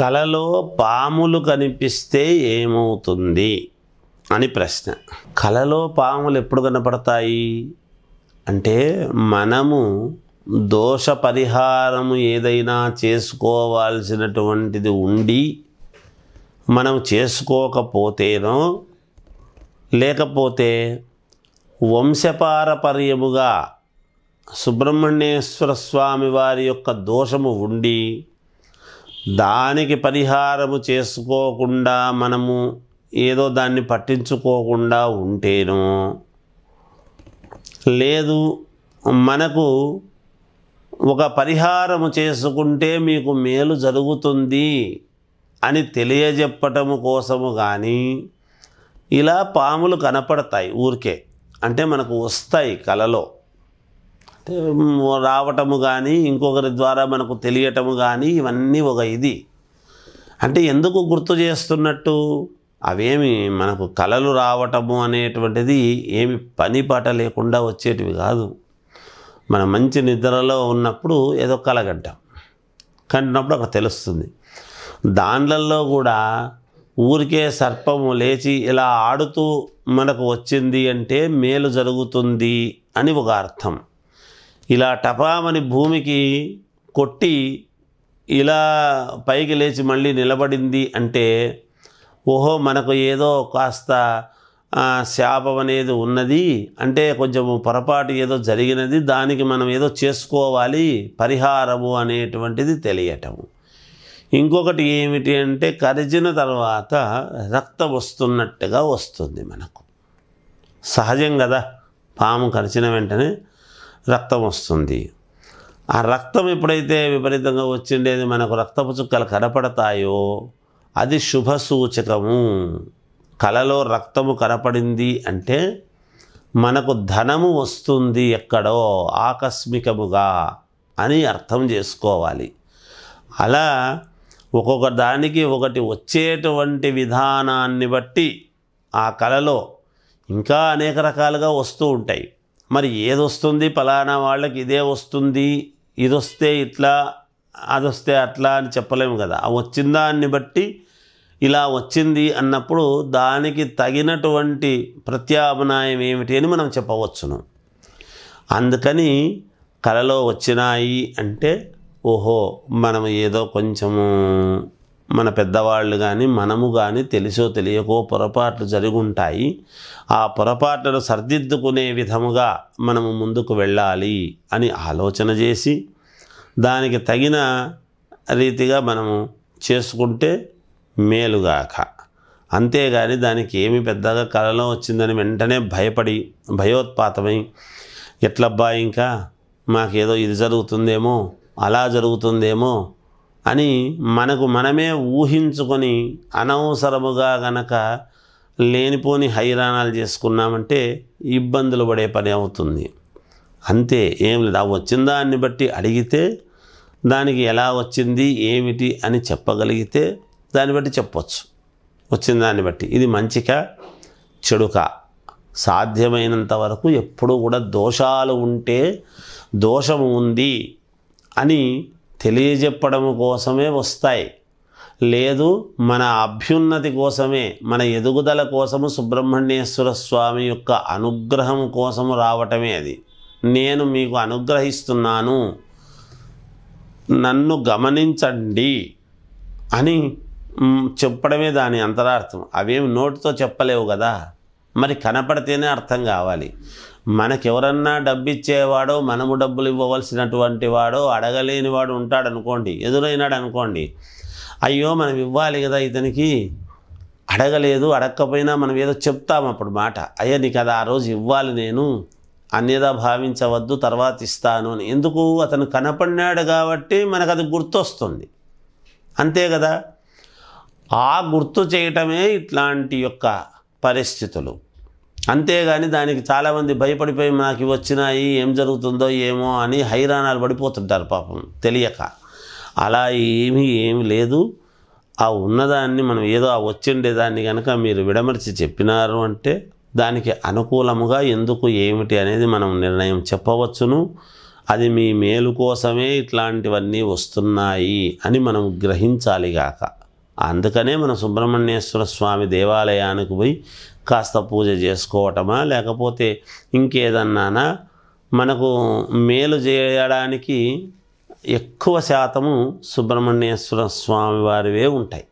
కలలో పాములు కనిపిస్తే ఏమవుతుంది అని ప్రశ్న కలలో పాములు ఎప్పుడు కనపడతాయి అంటే మనము దోష పరిహారము ఏదైనా చేసుకోవాల్సినటువంటిది ఉండి మనం చేసుకోకపోతేనో లేకపోతే వంశపారపర్యముగా సుబ్రహ్మణ్యేశ్వర స్వామి వారి యొక్క దోషము ఉండి దానికి పరిహారము చేసుకోకుండా మనము ఏదో దాన్ని పట్టించుకోకుండా ఉంటేనో లేదు మనకు ఒక పరిహారము చేసుకుంటే మీకు మేలు జరుగుతుంది అని తెలియజెప్పటము కోసము కానీ ఇలా పాములు కనపడతాయి ఊరికే అంటే మనకు వస్తాయి కలలో రావటము కానీ ఇంకొకరి ద్వారా మనకు తెలియటము కానీ ఇవన్నీ ఒక ఇది అంటే ఎందుకు గుర్తు చేస్తున్నట్టు అవేమి మనకు కళలు రావటము అనేటువంటిది ఏమి పని పాట లేకుండా వచ్చేటివి కాదు మన మంచి నిద్రలో ఉన్నప్పుడు ఏదో కలగంటాం కంటినప్పుడు అక్కడ తెలుస్తుంది దాండ్లల్లో కూడా ఊరికే సర్పము లేచి ఇలా ఆడుతూ మనకు వచ్చింది అంటే మేలు జరుగుతుంది అని ఒక అర్థం ఇలా టపామని భూమికి కొట్టి ఇలా పైకి లేచి మళ్ళీ నిలబడింది అంటే ఓహో మనకు ఏదో కాస్త శాపం అనేది ఉన్నది అంటే కొంచెం పొరపాటు ఏదో జరిగినది దానికి మనం ఏదో చేసుకోవాలి పరిహారము అనేటువంటిది తెలియటము ఇంకొకటి ఏమిటి అంటే కరిచిన తర్వాత రక్తం వస్తున్నట్టుగా వస్తుంది మనకు సహజం కదా పాము కరిచిన వెంటనే రక్తం వస్తుంది ఆ రక్తం ఎప్పుడైతే విపరీతంగా వచ్చిండేది మనకు రక్తపు చుక్కలు కనపడతాయో అది శుభ సూచకము కలలో రక్తము కనపడింది అంటే మనకు ధనము వస్తుంది ఎక్కడో ఆకస్మికముగా అని అర్థం చేసుకోవాలి అలా ఒక్కొక్క దానికి ఒకటి వచ్చేటువంటి విధానాన్ని బట్టి ఆ కళలో ఇంకా అనేక రకాలుగా వస్తూ ఉంటాయి మరి ఏదొస్తుంది ఫలానా వాళ్ళకి ఇదే వస్తుంది ఇది వస్తే ఇట్లా అది వస్తే అట్లా అని చెప్పలేము కదా ఆ వచ్చిన దాన్ని బట్టి ఇలా వచ్చింది అన్నప్పుడు దానికి తగినటువంటి ప్రత్యామ్నాయం ఏమిటి అని మనం చెప్పవచ్చును అందుకని కళలో వచ్చినాయి అంటే ఓహో మనం ఏదో కొంచెము మన పెద్దవాళ్ళు కానీ మనము కానీ తెలిసో తెలియకో పొరపాట్లు జరుగుంటాయి ఆ పొరపాట్లను సర్దిద్దుకునే విధముగా మనము ముందుకు వెళ్ళాలి అని ఆలోచన చేసి దానికి తగిన రీతిగా మనము చేసుకుంటే మేలుగాక అంతేగాని దానికి ఏమి పెద్దగా కలలో వచ్చిందని వెంటనే భయపడి భయోత్పాతమై ఎట్లబ్బా ఇంకా మాకేదో ఇది జరుగుతుందేమో అలా జరుగుతుందేమో అని మనకు మనమే ఊహించుకొని అనవసరముగా గనక లేనిపోని హైరాణాలు చేసుకున్నామంటే ఇబ్బందులు పడే పని అవుతుంది అంతే ఏం లేదు ఆ వచ్చిన దాన్ని బట్టి అడిగితే దానికి ఎలా వచ్చింది ఏమిటి అని చెప్పగలిగితే దాన్ని బట్టి చెప్పవచ్చు వచ్చిన దాన్ని బట్టి ఇది మంచిక చెడుక సాధ్యమైనంత వరకు ఎప్పుడూ కూడా దోషాలు ఉంటే దోషము ఉంది అని తెలియజెప్పడం కోసమే వస్తాయి లేదు మన అభ్యున్నతి కోసమే మన ఎదుగుదల కోసము సుబ్రహ్మణ్యేశ్వర స్వామి యొక్క అనుగ్రహం కోసము రావటమే అది నేను మీకు అనుగ్రహిస్తున్నాను నన్ను గమనించండి అని చెప్పడమే దాని అంతరార్థం అవేమి నోటితో చెప్పలేవు కదా మరి కనపడితేనే అర్థం కావాలి మనకెవరన్నా డబ్బు ఇచ్చేవాడో మనము డబ్బులు ఇవ్వవలసినటువంటి వాడో అడగలేని వాడు ఉంటాడు అనుకోండి ఎదురైనాడు అనుకోండి అయ్యో మనం ఇవ్వాలి కదా ఇతనికి అడగలేదు అడగకపోయినా మనం ఏదో చెప్తాం అప్పుడు మాట అయ్యా నీకు అది ఆ రోజు ఇవ్వాలి నేను అన్నిదా భావించవద్దు తర్వాత ఇస్తాను అని ఎందుకు అతను కనపడినాడు కాబట్టి మనకు అది గుర్తొస్తుంది అంతే కదా ఆ గుర్తు చేయటమే ఇట్లాంటి యొక్క పరిస్థితులు అంతేగాని దానికి చాలామంది భయపడిపోయి నాకు వచ్చినాయి ఏం జరుగుతుందో ఏమో అని హైరాణాలు పడిపోతుంటారు పాపం తెలియక అలా ఏమీ ఏమి లేదు ఆ ఉన్నదాన్ని మనం ఏదో ఆ వచ్చిండేదాన్ని కనుక మీరు విడమర్చి చెప్పినారు అంటే దానికి అనుకూలముగా ఎందుకు ఏమిటి అనేది మనం నిర్ణయం చెప్పవచ్చును అది మీ మేలు కోసమే ఇట్లాంటివన్నీ వస్తున్నాయి అని మనం గ్రహించాలిగాక అందుకనే మన సుబ్రహ్మణ్యేశ్వర స్వామి దేవాలయానికి పోయి కాస్త పూజ చేసుకోవటమా లేకపోతే ఇంకేదన్నానా మనకు మేలు చేయడానికి ఎక్కువ శాతము సుబ్రహ్మణ్యేశ్వర స్వామి వారివే ఉంటాయి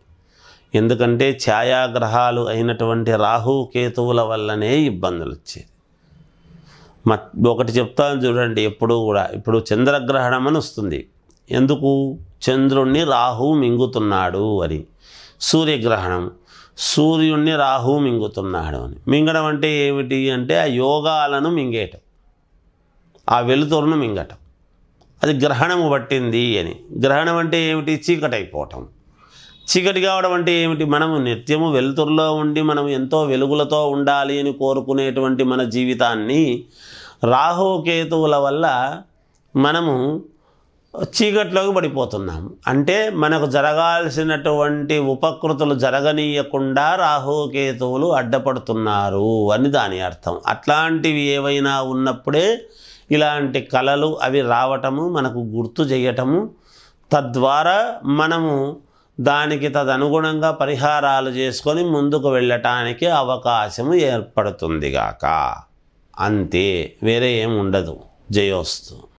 ఎందుకంటే ఛాయాగ్రహాలు అయినటువంటి రాహు కేతువుల వల్లనే ఇబ్బందులు వచ్చేది ఒకటి చెప్తాను చూడండి ఎప్పుడు కూడా ఇప్పుడు చంద్రగ్రహణం అని వస్తుంది ఎందుకు చంద్రుణ్ణి రాహు మింగుతున్నాడు అని సూర్యగ్రహణం సూర్యుణ్ణి రాహు మింగుతున్నాడు అని మింగడం అంటే ఏమిటి అంటే ఆ యోగాలను మింగేయటం ఆ వెలుతురును మింగటం అది గ్రహణము పట్టింది అని గ్రహణం అంటే ఏమిటి చీకటి అయిపోవటం చీకటి కావడం అంటే ఏమిటి మనము నిత్యము వెలుతురులో ఉండి మనం ఎంతో వెలుగులతో ఉండాలి అని కోరుకునేటువంటి మన జీవితాన్ని రాహుకేతువుల వల్ల మనము చీకట్లోకి పడిపోతున్నాము అంటే మనకు జరగాల్సినటువంటి ఉపకృతులు జరగనీయకుండా రాహుకేతువులు అడ్డపడుతున్నారు అని దాని అర్థం అట్లాంటివి ఏవైనా ఉన్నప్పుడే ఇలాంటి కళలు అవి రావటము మనకు గుర్తు చేయటము తద్వారా మనము దానికి తదనుగుణంగా పరిహారాలు చేసుకొని ముందుకు వెళ్ళటానికి అవకాశము ఏర్పడుతుందిగాక అంతే వేరే ఏం ఉండదు జయోస్తు